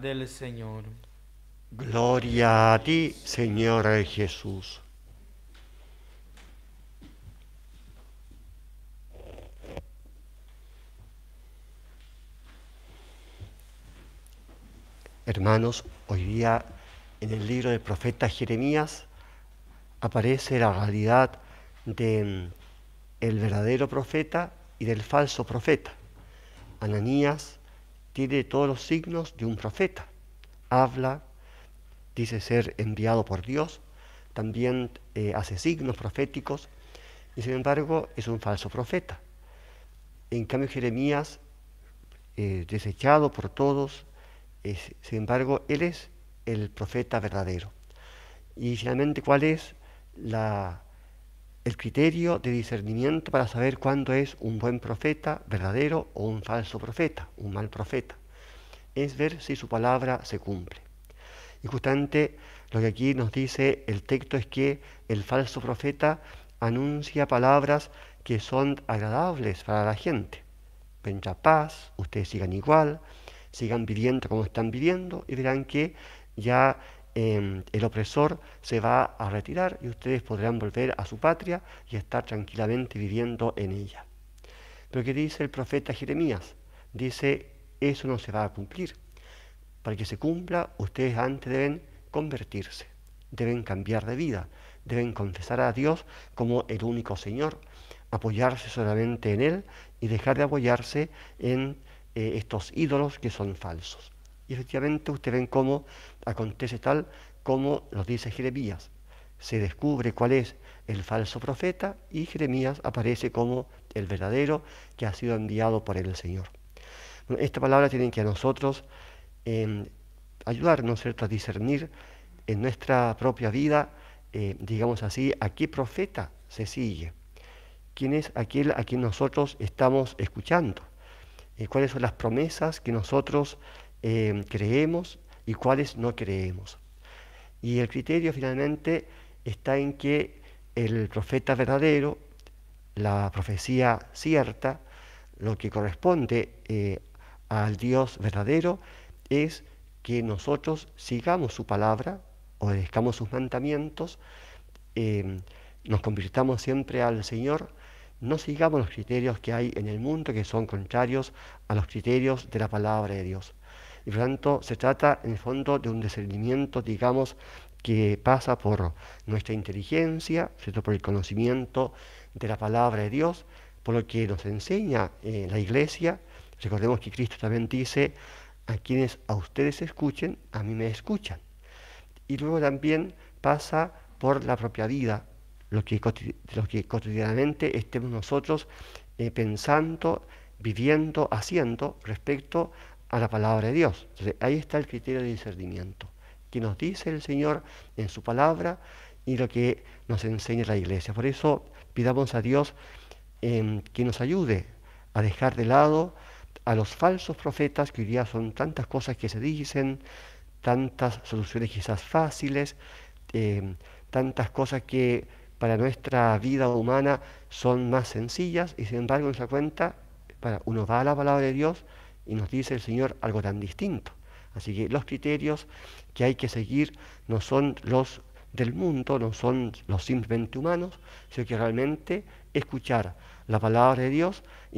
del Señor. Gloria a ti, Señor Jesús. Hermanos, hoy día en el libro del profeta Jeremías aparece la realidad del mm, el verdadero profeta y del falso profeta. Ananías, tiene todos los signos de un profeta. Habla, dice ser enviado por Dios, también eh, hace signos proféticos, y sin embargo es un falso profeta. En cambio, Jeremías, eh, desechado por todos, sin embargo, él es el profeta verdadero. Y finalmente, ¿cuál es la el criterio de discernimiento para saber cuándo es un buen profeta verdadero o un falso profeta, un mal profeta. Es ver si su palabra se cumple. Y justamente lo que aquí nos dice el texto es que el falso profeta anuncia palabras que son agradables para la gente. Vendrá paz, ustedes sigan igual, sigan viviendo como están viviendo y verán que ya Em, el opresor se va a retirar y ustedes podrán volver a su patria y estar tranquilamente viviendo en ella. Pero ¿qué dice el profeta Jeremías? Dice, eso no se va a cumplir. Para que se cumpla, ustedes antes deben convertirse, deben cambiar de vida, deben confesar a Dios como el único Señor, apoyarse solamente en Él y dejar de apoyarse en eh, estos ídolos que son falsos. Y efectivamente usted ven cómo acontece tal como lo dice Jeremías. Se descubre cuál es el falso profeta y Jeremías aparece como el verdadero que ha sido enviado por el Señor. esta palabra tiene que a nosotros em, ayudarnos a discernir en nuestra propia vida, eh, digamos así, a qué profeta se sigue, quién es aquel a quien nosotros estamos escuchando, eh, cuáles son las promesas que nosotros Em, creemos y cuáles no creemos. Y el criterio finalmente está en que el profeta verdadero, la profecía cierta, lo que corresponde eh, al Dios verdadero es que nosotros sigamos su palabra, obedezcamos sus mandamientos, em, nos convirtamos siempre al Señor no sigamos los criterios que hay en el mundo que son contrarios a los criterios de la palabra de Dios. Y por tanto, se trata en el fondo de un discernimiento, digamos, que pasa por nuestra inteligencia, ¿cierto? por el conocimiento de la palabra de Dios, por lo que nos enseña eh, la iglesia. Recordemos que Cristo también dice, a quienes a ustedes escuchen, a mí me escuchan. Y luego también pasa por la propia vida, lo que, que cotidianamente estemos nosotros eh, pensando, viviendo, haciendo respecto a la palabra de Dios. Entonces, ahí está el criterio de discernimiento, que nos dice el Señor en su palabra y lo que nos enseña la iglesia. Por eso pidamos a Dios em, que nos ayude a dejar de lado a los falsos profetas, que hoy día son tantas cosas que se dicen, tantas soluciones quizás fáciles, em, tantas cosas que para nuestra vida humana son más sencillas y sin embargo en esa cuenta para, uno va a la palabra de Dios y nos dice el Señor algo tan distinto. Así que los criterios que hay que seguir no son los del mundo, no son los simplemente humanos, sino que realmente escuchar la palabra de Dios